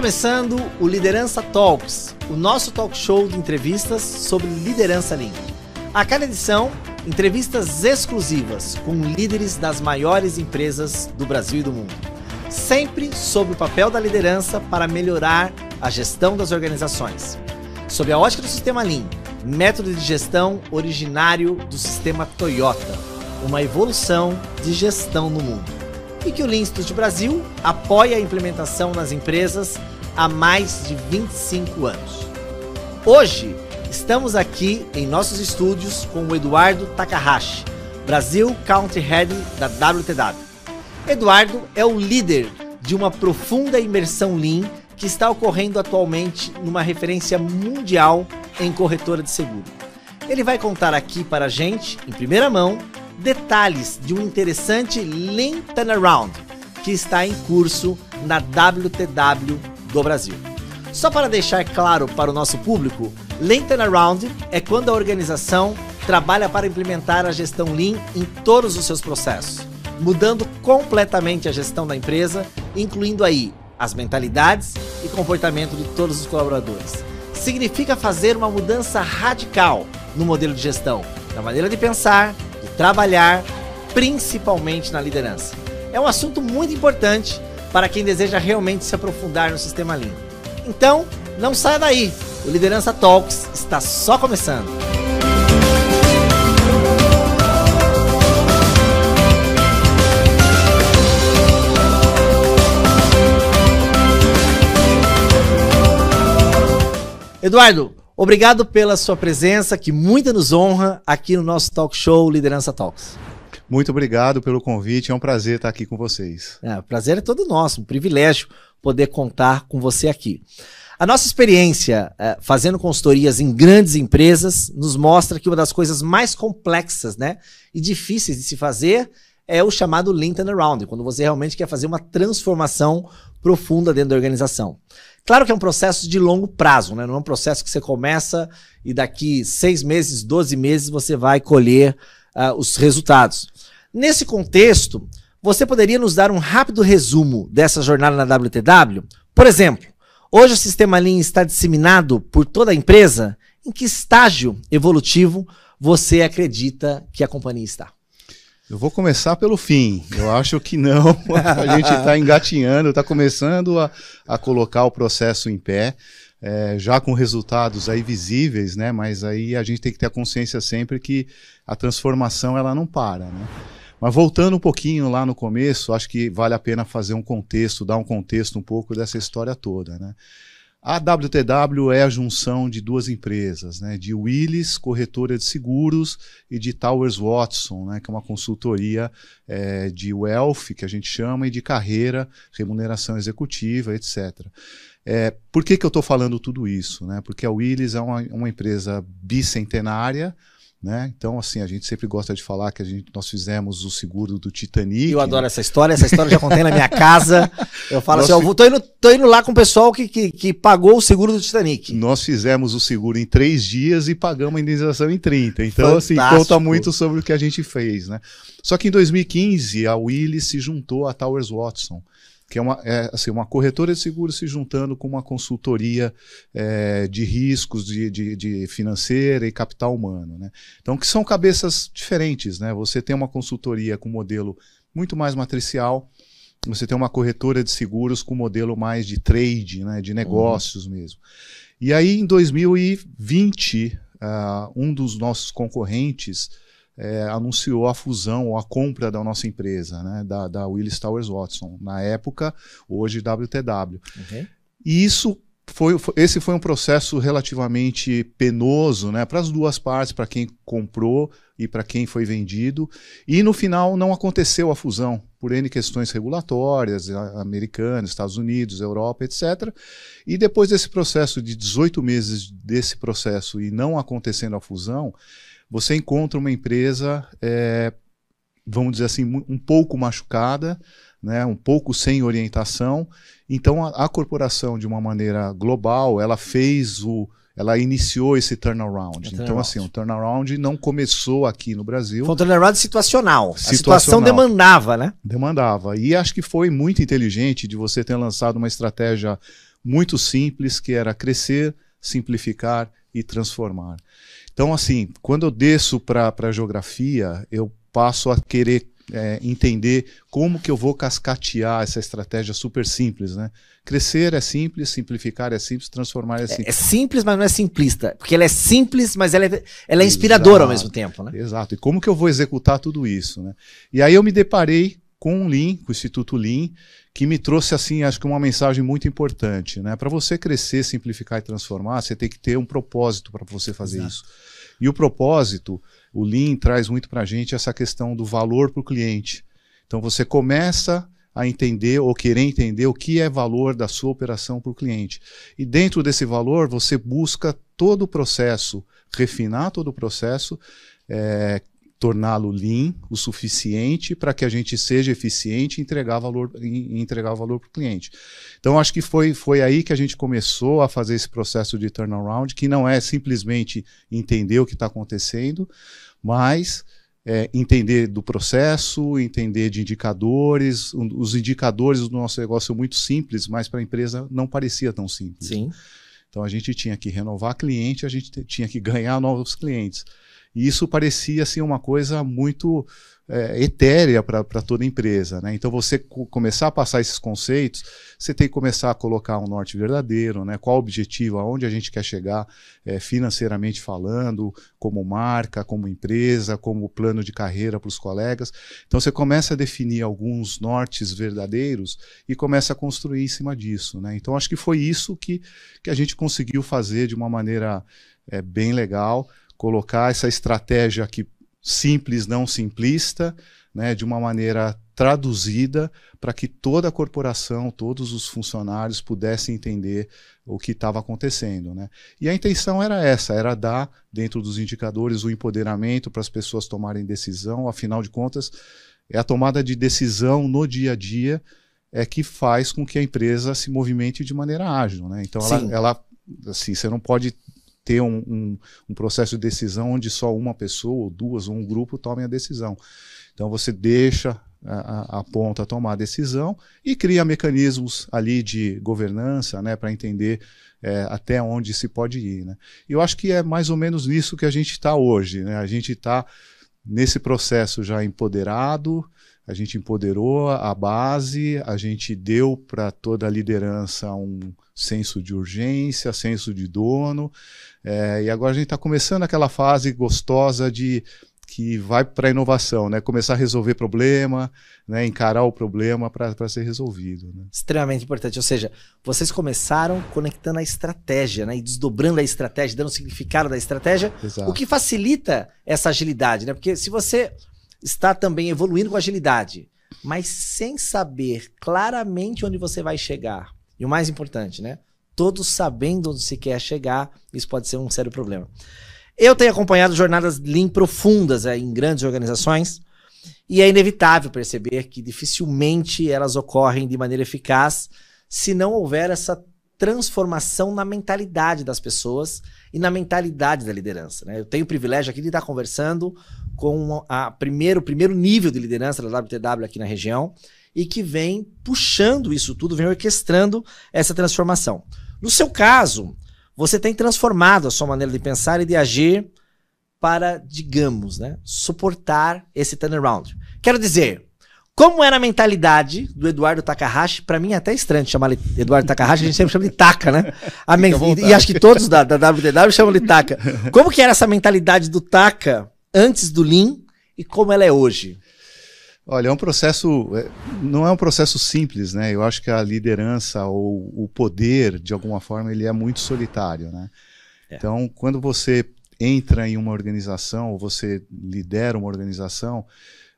começando o Liderança Talks, o nosso talk show de entrevistas sobre liderança lean. A cada edição, entrevistas exclusivas com líderes das maiores empresas do Brasil e do mundo, sempre sobre o papel da liderança para melhorar a gestão das organizações. Sob a ótica do sistema Lean, método de gestão originário do sistema Toyota, uma evolução de gestão no mundo e que o Lean Institute Brasil apoia a implementação nas empresas há mais de 25 anos. Hoje, estamos aqui em nossos estúdios com o Eduardo Takahashi, Brasil Country Head da WTW. Eduardo é o líder de uma profunda imersão Lean que está ocorrendo atualmente numa referência mundial em corretora de seguro. Ele vai contar aqui para a gente, em primeira mão, detalhes de um interessante Lean Turnaround que está em curso na WTW do Brasil. Só para deixar claro para o nosso público, Lean Turnaround é quando a organização trabalha para implementar a gestão Lean em todos os seus processos, mudando completamente a gestão da empresa, incluindo aí as mentalidades e comportamento de todos os colaboradores. Significa fazer uma mudança radical no modelo de gestão, na maneira de pensar, trabalhar principalmente na liderança. É um assunto muito importante para quem deseja realmente se aprofundar no sistema Lean. Então, não saia daí. O Liderança Talks está só começando. Eduardo, Obrigado pela sua presença, que muito nos honra aqui no nosso talk show Liderança Talks. Muito obrigado pelo convite, é um prazer estar aqui com vocês. É, prazer é todo nosso, um privilégio poder contar com você aqui. A nossa experiência é, fazendo consultorias em grandes empresas nos mostra que uma das coisas mais complexas né, e difíceis de se fazer é o chamado Lean Turnaround, quando você realmente quer fazer uma transformação profunda dentro da organização. Claro que é um processo de longo prazo, né? não é um processo que você começa e daqui seis meses, doze meses você vai colher uh, os resultados. Nesse contexto, você poderia nos dar um rápido resumo dessa jornada na WTW? Por exemplo, hoje o sistema Lean está disseminado por toda a empresa? Em que estágio evolutivo você acredita que a companhia está? Eu vou começar pelo fim. Eu acho que não. A gente está engatinhando, está começando a, a, colocar o processo em pé, é, já com resultados aí visíveis, né? Mas aí a gente tem que ter a consciência sempre que a transformação ela não para, né? Mas voltando um pouquinho lá no começo, acho que vale a pena fazer um contexto, dar um contexto um pouco dessa história toda, né? A WTW é a junção de duas empresas, né? de Willis, corretora de seguros, e de Towers Watson, né? que é uma consultoria é, de wealth, que a gente chama, e de carreira, remuneração executiva, etc. É, por que, que eu estou falando tudo isso? Né? Porque a Willis é uma, uma empresa bicentenária, né? Então, assim, a gente sempre gosta de falar que a gente, nós fizemos o seguro do Titanic. Eu adoro né? essa história, essa história já contei na minha casa. Eu falo nós assim, eu estou tô, indo, tô indo lá com o pessoal que, que, que, pagou o seguro do Titanic. Nós fizemos o seguro em três dias e pagamos a indenização em 30. Então, assim, Fantástico. assim, conta muito sobre o que a gente fez, né? Só que em 2015, a Willis se juntou à Towers Watson que é uma, é, assim, uma corretora de seguros se juntando com uma consultoria é, de riscos de, de, de, financeira e capital humano. Né? Então, que são cabeças diferentes. Né? Você tem uma consultoria com modelo muito mais matricial, você tem uma corretora de seguros com modelo mais de trade, né? de negócios uhum. mesmo. E aí, em 2020, uh, ah, um dos nossos concorrentes é, anunciou a fusão ou a compra da nossa empresa, né, da, da Willis Towers Watson. Na época, hoje WTW. Uhum. E isso foi, foi, esse foi um processo relativamente penoso né, para as duas partes, para quem comprou e para quem foi vendido. E no final não aconteceu a fusão, por N questões regulatórias, americanas, Estados Unidos, Europa, etc. E depois desse processo de 18 meses desse processo e não acontecendo a fusão, você encontra uma empresa, é, vamos dizer assim, um pouco machucada, né, um pouco sem orientação. Então, a, a corporação, de uma maneira global, ela fez o, ela iniciou esse turnaround. É turnaround. Então, assim, o turnaround não começou aqui no Brasil. Foi um turnaround situacional. situacional. A situação demandava, né? Demandava. E acho que foi muito inteligente de você ter lançado uma estratégia muito simples, que era crescer, simplificar e transformar. Então, assim, quando eu desço para a geografia, eu passo a querer é, entender como que eu vou cascatear essa estratégia super simples, né? Crescer é simples, simplificar é simples, transformar é simples. É, é simples, mas não é simplista, porque ela é simples, mas ela é, ela é inspiradora exato, ao mesmo tempo, né? Exato. E como que eu vou executar tudo isso, né? E aí eu me deparei com o Lean, com o Instituto Lean, que me trouxe assim, acho que uma mensagem muito importante, né? Para você crescer, simplificar e transformar, você tem que ter um propósito para você fazer Exato. isso. E o propósito, o Lean traz muito para a gente essa questão do valor para o cliente. Então você começa a entender ou querer entender o que é valor da sua operação para o cliente. E dentro desse valor, você busca todo o processo, refinar todo o processo, é, torná-lo lean o suficiente para que a gente seja eficiente e entregar valor e entregar valor para o cliente. Então acho que foi, foi aí que a gente começou a fazer esse processo de turnaround, que não é simplesmente entender o que está acontecendo, mas é, entender do processo, entender de indicadores. Um, os indicadores do nosso negócio são muito simples, mas para a empresa não parecia tão simples. Sim. Então a gente tinha que renovar cliente, a gente tinha que ganhar novos clientes. E isso parecia assim uma coisa muito é, etérea para toda empresa. Né? Então, você começar a passar esses conceitos, você tem que começar a colocar um norte verdadeiro, né? qual o objetivo, aonde a gente quer chegar é, financeiramente falando, como marca, como empresa, como plano de carreira para os colegas. Então, você começa a definir alguns nortes verdadeiros e começa a construir em cima disso. Né? Então, acho que foi isso que, que a gente conseguiu fazer de uma maneira é, bem legal colocar essa estratégia aqui simples, não simplista, né, de uma maneira traduzida para que toda a corporação, todos os funcionários pudessem entender o que estava acontecendo. Né? E a intenção era essa, era dar, dentro dos indicadores, o empoderamento para as pessoas tomarem decisão, afinal de contas, é a tomada de decisão no dia a dia é que faz com que a empresa se movimente de maneira ágil. Né? Então, ela, ela, assim, você não pode ter um, um, um, processo de decisão onde só uma pessoa, ou duas, ou um grupo tomem a decisão. Então você deixa a, a ponta tomar a decisão e cria mecanismos ali de governança né, para entender é, até onde se pode ir. Né? E eu acho que é mais ou menos nisso que a gente está hoje. Né? A gente está nesse processo já empoderado, a gente empoderou a base, a gente deu para toda a liderança um senso de urgência, senso de dono, é, e agora a gente está começando aquela fase gostosa de que vai para a inovação, né? Começar a resolver problema, né? encarar o problema para ser resolvido. Né? Extremamente importante. Ou seja, vocês começaram conectando a estratégia, né? E desdobrando a estratégia, dando significado da estratégia, Exato. o que facilita essa agilidade, né? Porque se você está também evoluindo com agilidade, mas sem saber claramente onde você vai chegar, e o mais importante, né? todos sabendo onde se quer chegar, isso pode ser um sério problema. Eu tenho acompanhado jornadas Lean profundas é, em grandes organizações e é inevitável perceber que dificilmente elas ocorrem de maneira eficaz se não houver essa transformação na mentalidade das pessoas e na mentalidade da liderança. Né? Eu tenho o privilégio aqui de estar conversando com a primeiro, o primeiro nível de liderança da WTW aqui na região e que vem puxando isso tudo, vem orquestrando essa transformação. No seu caso, você tem transformado a sua maneira de pensar e de agir para, digamos, né, suportar esse turnaround. Quero dizer, como era a mentalidade do Eduardo Takahashi, para mim é até estranho chamar ele Eduardo Takahashi, a gente sempre chama de Taka, né? Men... e acho que todos da, da WDW chamam de Taka. Como que era essa mentalidade do Taka antes do Lean e como ela é hoje? Olha, é um processo, é, não é um processo simples, né? Eu acho que a liderança ou o poder, de alguma forma, ele é muito solitário, né? É. Então, quando você entra em uma organização ou você lidera uma organização,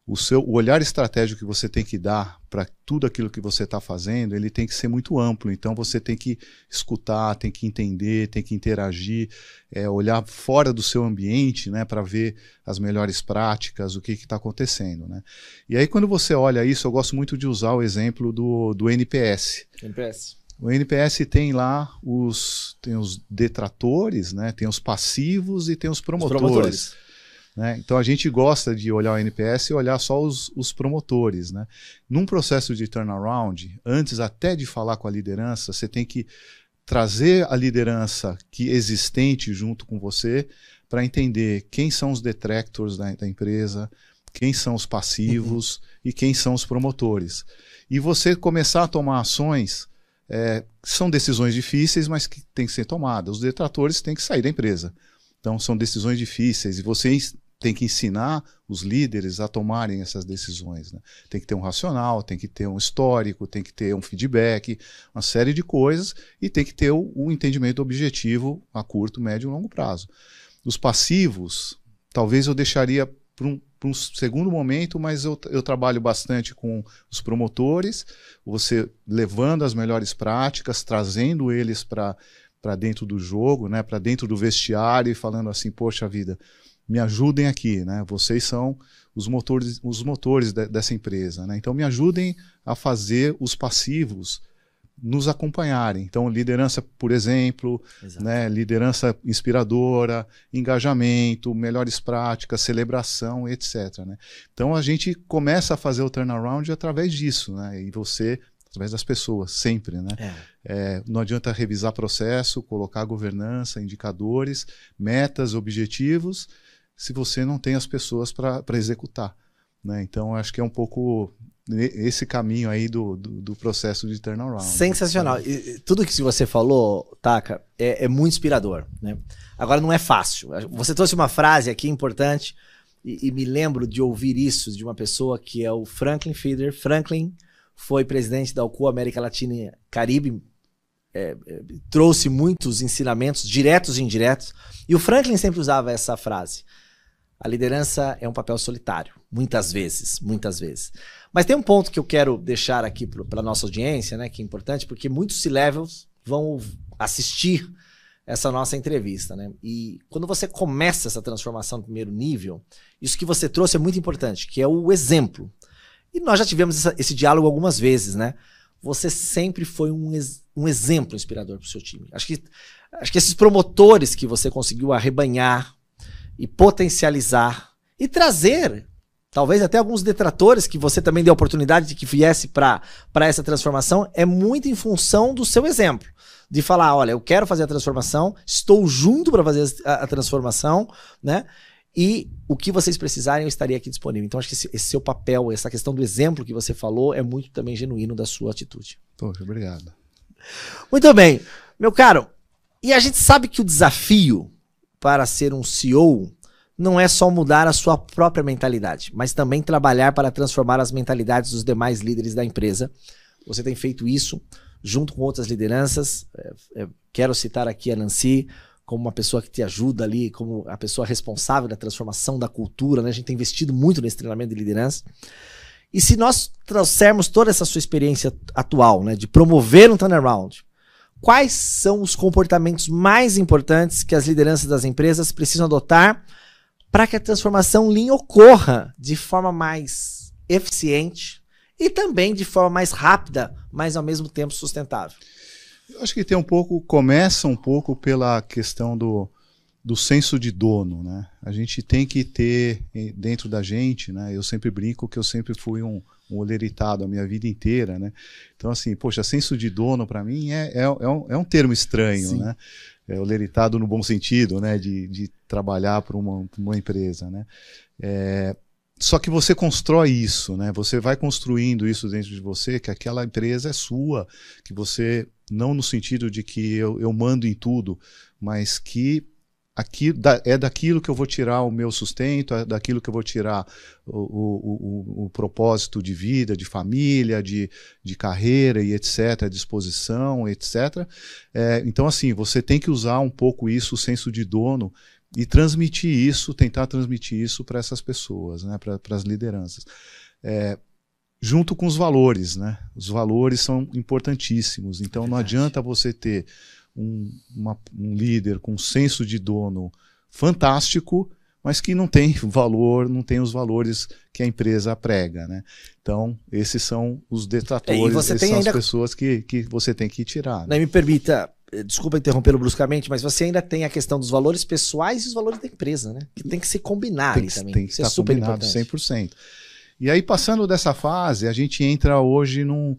o seu o olhar estratégico que você tem que dar para tudo aquilo que você está fazendo, ele tem que ser muito amplo. Então você tem que escutar, tem que entender, tem que interagir, é, olhar fora do seu ambiente, né, para ver as melhores práticas, o que está acontecendo, né? E aí quando você olha isso, eu gosto muito de usar o exemplo do, do NPS. NPS. O NPS tem lá os tem os detratores, né? Tem os passivos e tem os promotores. Os promotores. Né? Então a gente gosta de olhar o NPS e olhar só os, os promotores. Né? Num processo de turnaround, antes até de falar com a liderança, você tem que trazer a liderança que existente junto com você para entender quem são os detractors da, da empresa, quem são os passivos uhum. e quem são os promotores. E você começar a tomar ações é, são decisões difíceis, mas que têm que ser tomadas. Os detratores têm que sair da empresa. Então, são decisões difíceis e você tem que ensinar os líderes a tomarem essas decisões. Né? Tem que ter um racional, tem que ter um histórico, tem que ter um feedback, uma série de coisas e tem que ter o, um entendimento objetivo a curto, médio e longo prazo. Os passivos, talvez eu deixaria para um, um, segundo momento, mas eu, eu trabalho bastante com os promotores, você levando as melhores práticas, trazendo eles para dentro do jogo, né, para dentro do vestiário e falando assim: poxa vida me ajudem aqui, né? Vocês são os motores, os motores de, dessa empresa, né? Então me ajudem a fazer os passivos nos acompanharem. Então liderança, por exemplo, Exato. né? Liderança inspiradora, engajamento, melhores práticas, celebração, etc. Né? Então a gente começa a fazer o turnaround através disso, né? E você através das pessoas, sempre. Né? É. É, não adianta revisar processo, colocar governança, indicadores, metas, objetivos, se você não tem as pessoas para executar. Né? Então, acho que é um pouco esse caminho aí do, do, do processo de turnaround. Sensacional. E, tudo que você falou, Taka, é, é muito inspirador. Né? Agora, não é fácil. Você trouxe uma frase aqui importante, e, e me lembro de ouvir isso de uma pessoa que é o Franklin Feeder. Franklin foi presidente da UCU América Latina e Caribe, é, é, trouxe muitos ensinamentos, diretos e indiretos. E o Franklin sempre usava essa frase. A liderança é um papel solitário, muitas vezes, muitas vezes. Mas tem um ponto que eu quero deixar aqui para a nossa audiência, né, que é importante, porque muitos C-levels vão assistir essa nossa entrevista, né? E quando você começa essa transformação do primeiro nível, isso que você trouxe é muito importante, que é o exemplo. E nós já tivemos essa, esse diálogo algumas vezes, né? Você sempre foi um, um exemplo inspirador para o seu time. Acho que, acho que esses promotores que você conseguiu arrebanhar e potencializar e trazer, talvez até alguns detratores que você também deu a oportunidade de que viesse para essa transformação, é muito em função do seu exemplo de falar, olha, eu quero fazer a transformação, estou junto para fazer a transformação, né? E o que vocês precisarem, eu estarei aqui disponível. Então, acho que esse, esse, seu papel, essa questão do exemplo que você falou, é muito também genuíno da sua atitude. Poxa, obrigado. Muito bem, meu caro. E a gente sabe que o desafio para ser um CEO não é só mudar a sua própria mentalidade, mas também trabalhar para transformar as mentalidades dos demais líderes da empresa. Você tem feito isso junto com outras lideranças. É, é, quero citar aqui a Nancy, como uma pessoa que te ajuda ali, como a pessoa responsável da transformação da cultura, né? A gente tem investido muito nesse treinamento de liderança. E se nós trouxermos toda essa sua experiência atual, né, de promover um turnaround, quais são os comportamentos mais importantes que as lideranças das empresas precisam adotar para que a transformação Lean ocorra de forma mais eficiente e também de forma mais rápida, mas ao mesmo tempo sustentável? Eu acho que tem um pouco, começa um pouco pela questão do, do senso de dono, né? A gente tem que ter dentro da gente, né? Eu sempre brinco que eu sempre fui um, um oleritado a minha vida inteira, né? Então, assim, poxa, senso de dono para mim é, é, é, um, é um termo estranho, Sim. né? É oleritado no bom sentido, né? De, de trabalhar para uma, uma, empresa, né? É, só que você constrói isso, né? Você vai construindo isso dentro de você, que aquela empresa é sua, que você, não no sentido de que eu, eu mando em tudo, mas que aqui, da, é daquilo que eu vou tirar o meu sustento, é daquilo que eu vou tirar o, o, o, o propósito de vida, de família, de, de carreira e etc., disposição, etc. É, então, assim, você tem que usar um pouco isso, o senso de dono, e transmitir isso, tentar transmitir isso para essas pessoas, né, para as lideranças. É, junto com os valores, né? Os valores são importantíssimos. Então não adianta você ter um, uma, um, líder com um senso de dono fantástico, mas que não tem valor, não tem os valores que a empresa prega, né? Então, esses são os é, detratores, é, essas são as pessoas que, que você tem que tirar. Né? Não me permita, desculpa interrompê-lo bruscamente, mas você ainda tem a questão dos valores pessoais e os valores da empresa, né? Que tem que se combinar também. Tem que ser é super combinado, importante. 100%. E aí, passando dessa fase, a gente entra hoje num,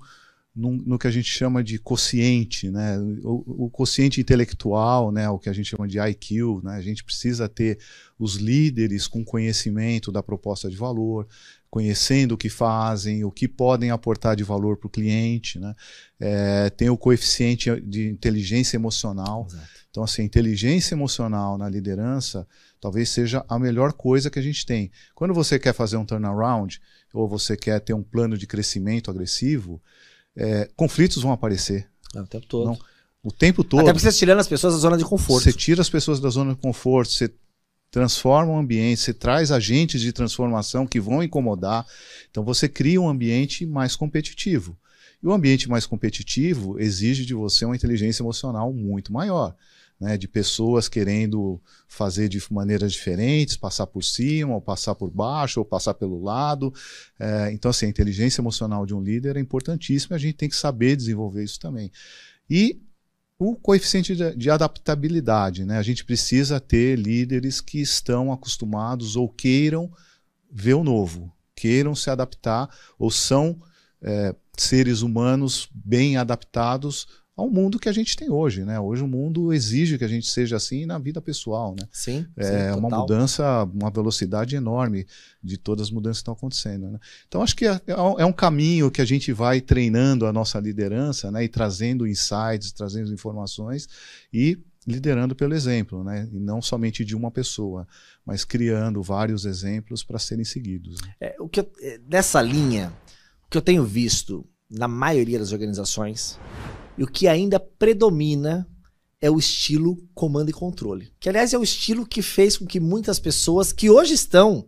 num, no que a gente chama de consciente, né? O, o consciente intelectual, né? O que a gente chama de IQ, né? A gente precisa ter os líderes com conhecimento da proposta de valor, conhecendo o que fazem, o que podem aportar de valor para o cliente, né? É, tem o coeficiente de inteligência emocional. Exato. Então, assim, inteligência emocional na liderança talvez seja a melhor coisa que a gente tem. Quando você quer fazer um turnaround ou você quer ter um plano de crescimento agressivo, é, conflitos vão aparecer. É, o tempo todo. Não, o tempo todo. Até porque você tá tirando as pessoas da zona de conforto. Você tira as pessoas da zona de conforto, você transforma o ambiente, você traz agentes de transformação que vão incomodar. Então você cria um ambiente mais competitivo. E o ambiente mais competitivo exige de você uma inteligência emocional muito maior. Né, de pessoas querendo fazer de maneiras diferentes, passar por cima, ou passar por baixo, ou passar pelo lado. É, então, assim, a inteligência emocional de um líder é importantíssima, a gente tem que saber desenvolver isso também. E o coeficiente de, de adaptabilidade, né? A gente precisa ter líderes que estão acostumados ou queiram ver o novo, queiram se adaptar ou são é, seres humanos bem adaptados ao mundo que a gente tem hoje, né? Hoje o mundo exige que a gente seja assim na vida pessoal, né? Sim. É sim, uma mudança, uma velocidade enorme de todas as mudanças que estão acontecendo. Né? Então acho que é, é, é, um caminho que a gente vai treinando a nossa liderança, né? E trazendo insights, trazendo informações e liderando pelo exemplo, né? E não somente de uma pessoa, mas criando vários exemplos para serem seguidos. Né? É, o que eu, é, nessa linha, o que eu tenho visto na maioria das organizações e o que ainda predomina é o estilo comando e controle. Que, aliás, é o estilo que fez com que muitas pessoas que hoje estão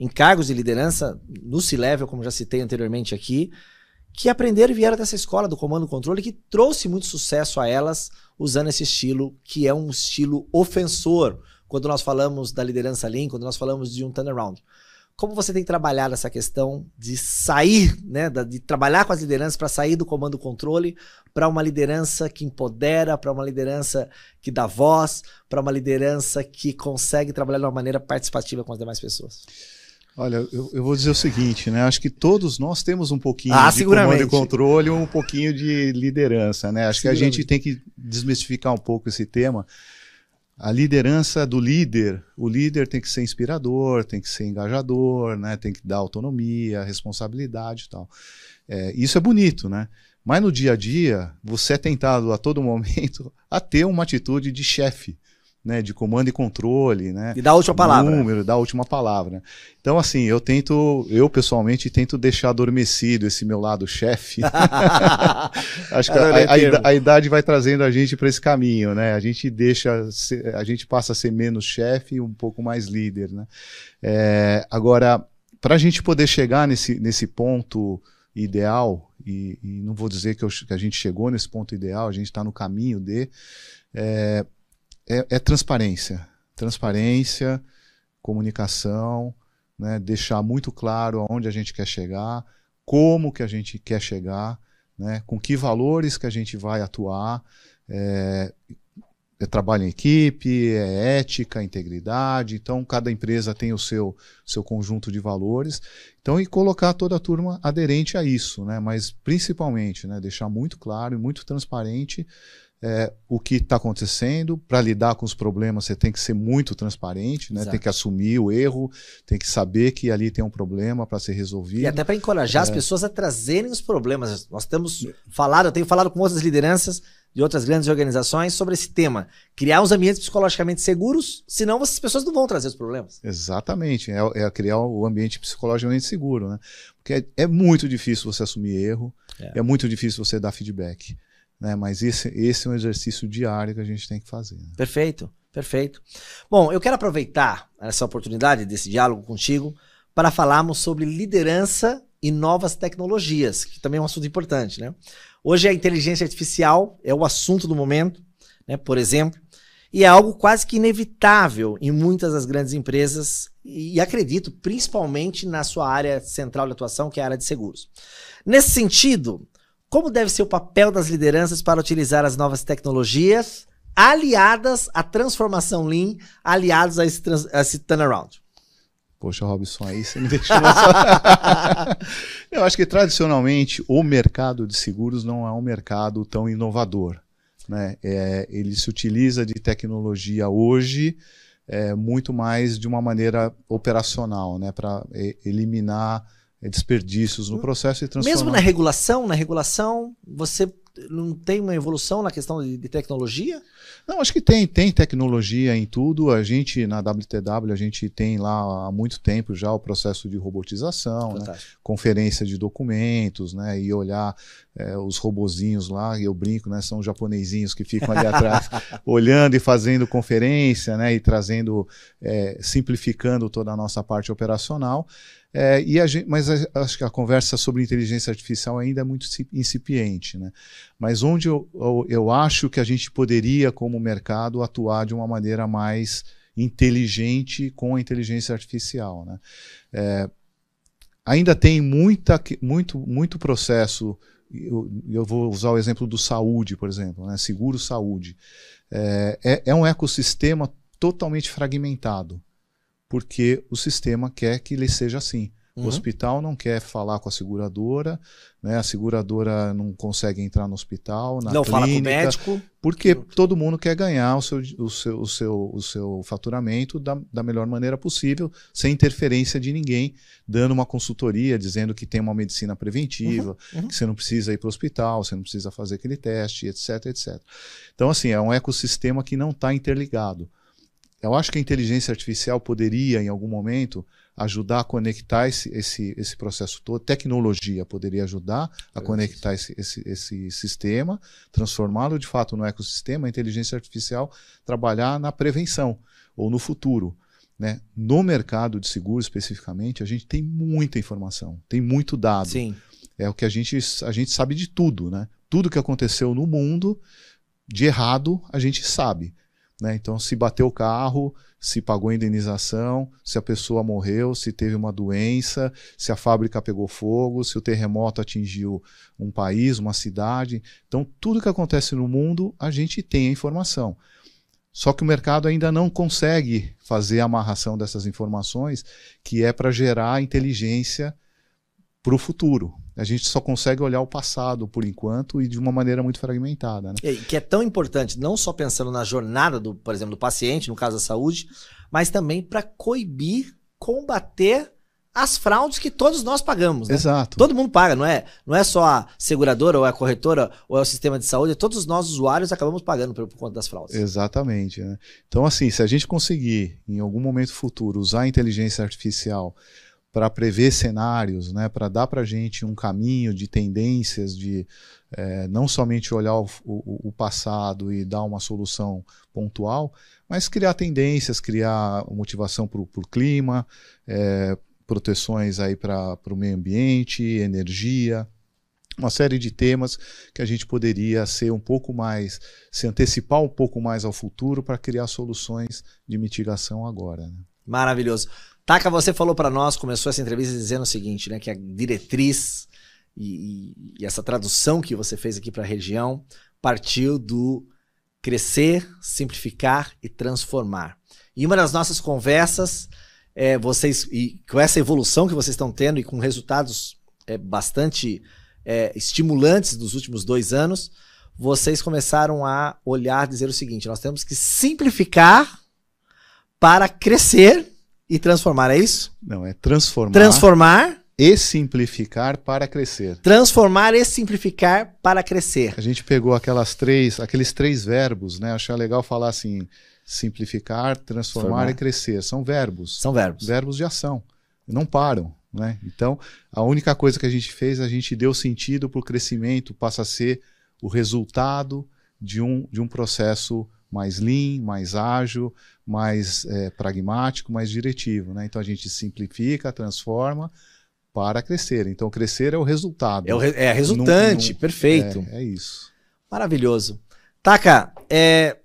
em cargos de liderança, no C-Level, como já citei anteriormente aqui, que aprenderam e vieram dessa escola do comando e controle, que trouxe muito sucesso a elas usando esse estilo, que é um estilo ofensor, quando nós falamos da liderança Lean, quando nós falamos de um turnaround. Como você tem trabalhado essa questão de sair, né, de trabalhar com as lideranças para sair do comando controle para uma liderança que empodera, para uma liderança que dá voz, para uma liderança que consegue trabalhar de uma maneira participativa com as demais pessoas? Olha, eu, eu, vou dizer o seguinte, né? Acho que todos nós temos um pouquinho ah, de comando e controle, um pouquinho de liderança, né? Acho que a gente tem que desmistificar um pouco esse tema a liderança do líder. O líder tem que ser inspirador, tem que ser engajador, né? tem que dar autonomia, responsabilidade e tal. É, isso é bonito, né? Mas no dia a dia, você é tentado a todo momento a ter uma atitude de chefe né, de comando e controle, né? E da última palavra. Número, da última palavra. Né? Então, assim, eu tento, eu pessoalmente tento deixar adormecido esse meu lado chefe. Acho que a, a, a, idade vai trazendo a gente para esse caminho, né? A gente deixa, a gente passa a ser menos chefe e um pouco mais líder, né? É, agora, para a gente poder chegar nesse, nesse ponto ideal, e, e não vou dizer que, eu, que, a gente chegou nesse ponto ideal, a gente está no caminho de. É, é, é transparência. Transparência, comunicação, né? deixar muito claro aonde a gente quer chegar, como que a gente quer chegar, né? com que valores que a gente vai atuar, é, é trabalho em equipe, é ética, integridade. Então, cada empresa tem o seu, seu conjunto de valores. Então, e colocar toda a turma aderente a isso, né? mas principalmente né, deixar muito claro e muito transparente é, o que está acontecendo. Para lidar com os problemas, você tem que ser muito transparente, né? tem que assumir o erro, tem que saber que ali tem um problema para ser resolvido. E até para encorajar é. as pessoas a trazerem os problemas. Nós temos falado, eu tenho falado com outras lideranças de outras grandes organizações sobre esse tema. Criar os ambientes psicologicamente seguros, senão as pessoas não vão trazer os problemas. Exatamente. É, é criar o ambiente psicologicamente seguro, né? Porque é, é muito difícil você assumir erro, é. é, muito difícil você dar feedback. Né? Mas esse, esse é um exercício diário que a gente tem que fazer. Né? Perfeito, perfeito. Bom, eu quero aproveitar essa oportunidade desse diálogo contigo para falarmos sobre liderança e novas tecnologias, que também é um assunto importante, né? Hoje a inteligência artificial é o assunto do momento, né, por exemplo, e é algo quase que inevitável em muitas das grandes empresas e, acredito principalmente na sua área central de atuação, que é a área de seguros. Nesse sentido, como deve ser o papel das lideranças para utilizar as novas tecnologias aliadas à transformação Lean, aliadas a esse, a esse turnaround? Poxa, Robson, aí você me deixou. Eu acho que tradicionalmente o mercado de seguros não é um mercado tão inovador. Né? É, ele se utiliza de tecnologia hoje é, muito mais de uma maneira operacional, né? para é, eliminar é, desperdícios no hum. processo e transformar. Mesmo na regulação, na regulação, você não tem uma evolução na questão de, de, tecnologia? Não, acho que tem, tem tecnologia em tudo. A gente, na WTW, a gente tem lá há muito tempo já o processo de robotização, né? conferência de documentos, né? E olhar é, os robozinhos lá, eu brinco, né? São japonesinhos que ficam ali atrás olhando e fazendo conferência, né? E trazendo, é, simplificando toda a nossa parte operacional. É, e gente, mas a, acho que a conversa sobre inteligência artificial ainda é muito incipiente. Né? Mas onde eu, eu, eu acho que a gente poderia, como mercado, atuar de uma maneira mais inteligente com a inteligência artificial. Né? É, ainda tem muita, muito, muito processo. Eu, eu, vou usar o exemplo do saúde, por exemplo, né? seguro saúde. É, é, é um ecossistema totalmente fragmentado porque o sistema quer que ele seja assim. Uhum. O hospital não quer falar com a seguradora, né? A seguradora não consegue entrar no hospital, na não clínica, fala com o médico, porque todo mundo quer ganhar o seu, o seu, o seu, o seu faturamento da, da melhor maneira possível, sem interferência de ninguém, dando uma consultoria, dizendo que tem uma medicina preventiva, uhum. Uhum. que você não precisa ir para o hospital, você não precisa fazer aquele teste, etc, etc. Então assim é um ecossistema que não está interligado. Eu acho que a inteligência artificial poderia, em algum momento, ajudar a conectar esse, esse, esse processo todo. Tecnologia poderia ajudar a é conectar esse, esse, esse sistema, transformá-lo de fato no ecossistema, a inteligência artificial trabalhar na prevenção ou no futuro. Né? No mercado de seguro, especificamente, a gente tem muita informação, tem muito dado. Sim. É o que a gente, a gente sabe de tudo, né? Tudo que aconteceu no mundo de errado, a gente sabe. Né? Então, se bateu o carro, se pagou a indenização, se a pessoa morreu, se teve uma doença, se a fábrica pegou fogo, se o terremoto atingiu um país, uma cidade. Então, tudo que acontece no mundo, a gente tem a informação. Só que o mercado ainda não consegue fazer a amarração dessas informações, que é para gerar inteligência para o futuro, a gente só consegue olhar o passado por enquanto e de uma maneira muito fragmentada. Né? E que é tão importante, não só pensando na jornada do, por exemplo, do paciente, no caso da saúde, mas também para coibir, combater as fraudes que todos nós pagamos. Né? Exato. Todo mundo paga, não é? Não é só a seguradora ou a corretora ou é o sistema de saúde, é todos nós usuários acabamos pagando por, por conta das fraudes. Exatamente. Né? Então, assim, se a gente conseguir, em algum momento futuro, usar a inteligência artificial para prever cenários, né, para dar para a gente um caminho de tendências, de é, não somente olhar o, o, o, passado e dar uma solução pontual, mas criar tendências, criar motivação para o clima, é, proteções aí para o meio ambiente, energia, uma série de temas que a gente poderia ser um pouco mais, se antecipar um pouco mais ao futuro para criar soluções de mitigação agora. Né? Maravilhoso. Taka, você falou para nós, começou essa entrevista dizendo o seguinte, né? Que a diretriz e, e essa tradução que você fez aqui para a região partiu do crescer, simplificar e transformar. E uma das nossas conversas, é, vocês e com essa evolução que vocês estão tendo e com resultados é, bastante é, estimulantes dos últimos dois anos, vocês começaram a olhar, dizer o seguinte: nós temos que simplificar para crescer e transformar, é isso? Não, é transformar. Transformar e simplificar para crescer. Transformar e simplificar para crescer. A gente pegou aquelas três, aqueles três verbos, né? Achei legal falar assim: simplificar, transformar Formar. e crescer. São verbos. São verbos. Verbos de ação. Não param. Né? Então, a única coisa que a gente fez, a gente deu sentido para o crescimento, passa a ser o resultado de um, de um processo mais lean, mais ágil, mais é, pragmático, mais diretivo. Né? Então a gente simplifica, transforma para crescer. Então crescer é o resultado. É, o re é a resultante, perfeito. É, é, isso. Maravilhoso. Taka, é,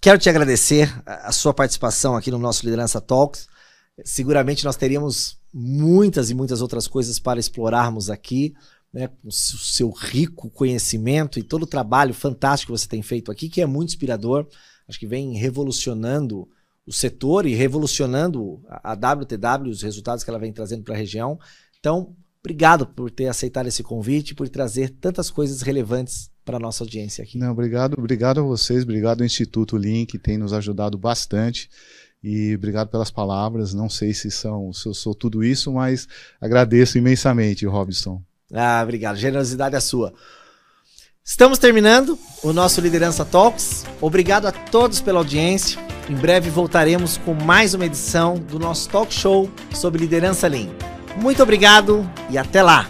quero te agradecer a sua participação aqui no nosso Liderança Talks. Seguramente nós teríamos muitas e muitas outras coisas para explorarmos aqui né, com o seu rico conhecimento e todo o trabalho fantástico que você tem feito aqui, que é muito inspirador. Acho que vem revolucionando o setor e revolucionando a WTW, os resultados que ela vem trazendo para a região. Então, obrigado por ter aceitado esse convite, por trazer tantas coisas relevantes para a nossa audiência aqui. Não, obrigado, obrigado a vocês, obrigado ao Instituto Link, que tem nos ajudado bastante. E obrigado pelas palavras. Não sei se são, se eu sou tudo isso, mas agradeço imensamente, Robson. Ah, obrigado. Generosidade é sua. Estamos terminando o nosso Liderança Talks. Obrigado a todos pela audiência. Em breve voltaremos com mais uma edição do nosso talk show sobre liderança Lean. Muito obrigado e até lá!